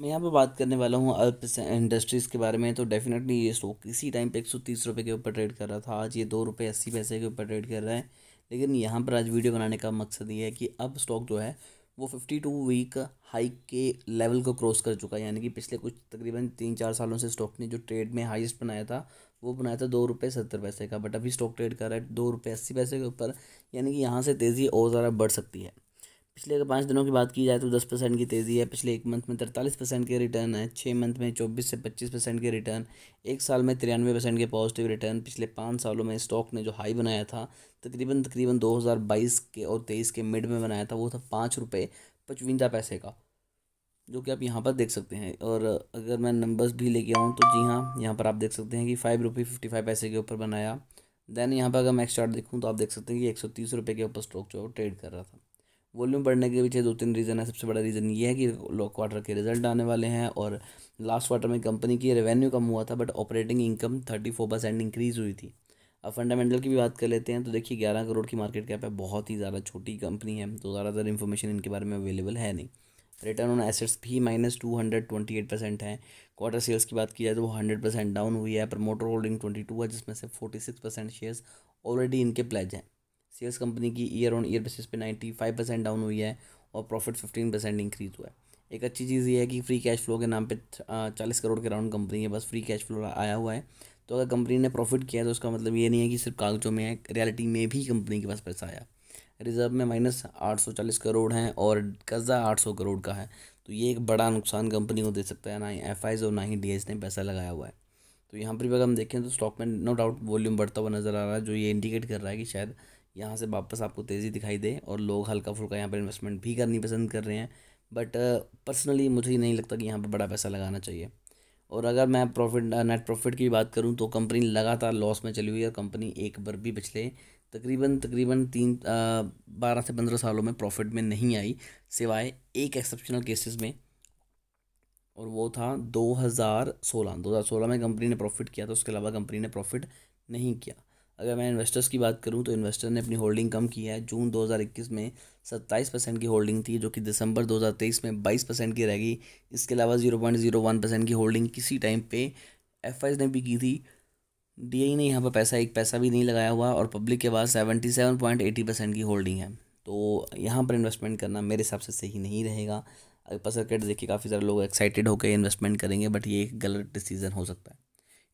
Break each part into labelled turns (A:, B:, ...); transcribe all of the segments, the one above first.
A: मैं यहाँ पे बात करने वाला हूँ अल्प इंडस्ट्रीज़ के बारे में तो डेफिनेटली ये स्टॉक इसी टाइम पे एक सौ तीस रुपये के ऊपर ट्रेड कर रहा था आज ये दो रुपये अस्सी पैसे के ऊपर ट्रेड कर रहा है लेकिन यहाँ पर आज वीडियो बनाने का मकसद ये है कि अब स्टॉक जो है वो फिफ्टी टू वीक हाई के लेवल को क्रॉस कर चुका है यानी कि पिछले कुछ तकरीबन तीन चार सालों से स्टॉक ने जो ट्रेड में हाइस्ट बनाया था वो बनाया था दो रुपये सत्तर पैसे का बट अभी स्टॉक ट्रेड कर रहा है दो रुपये अस्सी पैसे के ऊपर यानी कि यहाँ से तेज़ी और ज़्यादा बढ़ सकती है पिछले अगर पाँच दिनों की बात की जाए तो दस परसेंट की तेज़ी है पिछले एक मंथ में तरतालीस परसेंट के रिटर्न है छः मंथ में चौबीस से पच्चीस परसेंट के रिटर्न एक साल में तिरानवे परसेंट के पॉजिटिव रिटर्न पिछले पाँच सालों में स्टॉक ने जो हाई बनाया था तकरीबन तकरीबन दो हज़ार बाईस के और तेईस के मिड में बनाया था वो था पाँच रुपये पचवंजा पैसे का जो कि आप यहाँ पर देख सकते हैं और अगर मैं नंबर्स भी लेके आऊँ तो जी हाँ यहाँ पर आप देख सकते हैं कि फ़ाइव रुपये फिफ्टी फाइव पैसे के ऊपर बनाया देन यहाँ पर अगर मैं चार्ट देखूँ तो आप देख सकते हैं कि एक सौ तीस रुपये के ऊपर स्टॉक जो है ट्रेड कर रहा था वॉल्यूम बढ़ने के पीछे दो तीन रीज़न है सबसे बड़ा रीज़न ये है कि लो क्वार्टर के रिजल्ट आने वाले हैं और लास्ट क्वार्टर में कंपनी की रेवेन्यू कम हुआ था but operating income thirty four percent increase हुई थी अब फंडामेंटल की भी बात कर लेते हैं तो देखिए ग्यारह करोड़ की मार्केट कैप है बहुत ही ज़्यादा छोटी कंपनी है तो ज़्यादातर इन्फॉर्मेशन इनके बारे में अवेलेबल है नहीं रिटर्न ऑन एसेट्स भी minus two hundred twenty eight percent है क्वार्टर सेल्स की बात की जाए तो वो हंड्रेड परसेंट डाउन हुई है प्रमोटर होल्डिंग ट्वेंटी टू है जिसमें से forty six percent shares already इनके प्लेज हैं सेल्स कंपनी की ईयर ऑन ईयर बेसिस पे नाइन्टी फाइव परसेंट डाउन हुई है और प्रॉफिट फिफ्टीन परसेंट इंक्रीज हुआ है एक अच्छी चीज़ ये है कि फ्री कैश फ्लो के नाम पे चालीस करोड़ के राउंड कंपनी है बस फ्री कैश फ्लो आया हुआ है तो अगर कंपनी ने प्रॉफिट किया तो उसका मतलब ये नहीं है कि सिर्फ कागजों में है रियलिटी में भी कंपनी के पास पैसा आया रिजर्व में माइनस आठ सौ चालीस करोड़ हैं और कर्जा आठ सौ करोड़ का है तो ये एक बड़ा नुकसान कंपनी को दे सकता है ना ही एफ और ना ही डी ने पैसा लगाया हुआ है तो यहाँ पर भी अगर हम देखें तो स्टॉक में नो डाउट वॉल्यूम बढ़ता हुआ नज़र आ रहा है जो ये इंडिकेट कर रहा है कि शायद यहाँ से वापस आपको तेज़ी दिखाई दे और लोग हल्का फुल्का यहाँ पर इन्वेस्टमेंट भी करनी पसंद कर रहे हैं बट पर्सनली uh, मुझे नहीं लगता कि यहाँ पर बड़ा पैसा लगाना चाहिए और अगर मैं प्रॉफिट नेट प्रॉफिट की बात करूँ तो कंपनी लगातार लॉस में चली हुई है कंपनी एक बार भी पिछले तकरीबन तकरीबन तीन uh, बारह से पंद्रह सालों में प्रॉफिट में नहीं आई सिवाय एक एक्सेप्शनल केसेस में और वो था 2016 2016 में कंपनी ने प्रॉफिट किया था उसके अलावा कंपनी ने प्रॉफिट नहीं किया अगर मैं इन्वेस्टर्स की बात करूं तो इन्वेस्टर ने अपनी होल्डिंग कम की है जून 2021 में 27 परसेंट की होल्डिंग थी जो कि दिसंबर 2023 में 22 परसेंट की रहेगी इसके अलावा 0.01 परसेंट की होल्डिंग किसी टाइम पे एफ ने भी की थी डी ने यहाँ पर पैसा एक पैसा भी नहीं लगाया हुआ और पब्लिक के पास seventy seven point eighty percent की होल्डिंग है तो यहाँ पर इन्वेस्टमेंट करना मेरे हिसाब से सही नहीं रहेगा पसर कट देखिए काफ़ी सारे लोग एक्साइटेड होकर इन्वेस्टमेंट करेंगे बट ये एक गलत डिसीज़न हो सकता है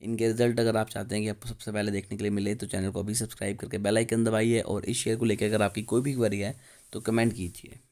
A: इनके रिजल्ट अगर आप चाहते हैं कि आपको सबसे पहले देखने के लिए मिले तो चैनल को अभी सब्सक्राइब करके बेल आइकन दबाइए और इस शेयर को लेकर अगर आपकी कोई भी क्वेरी है तो कमेंट कीजिए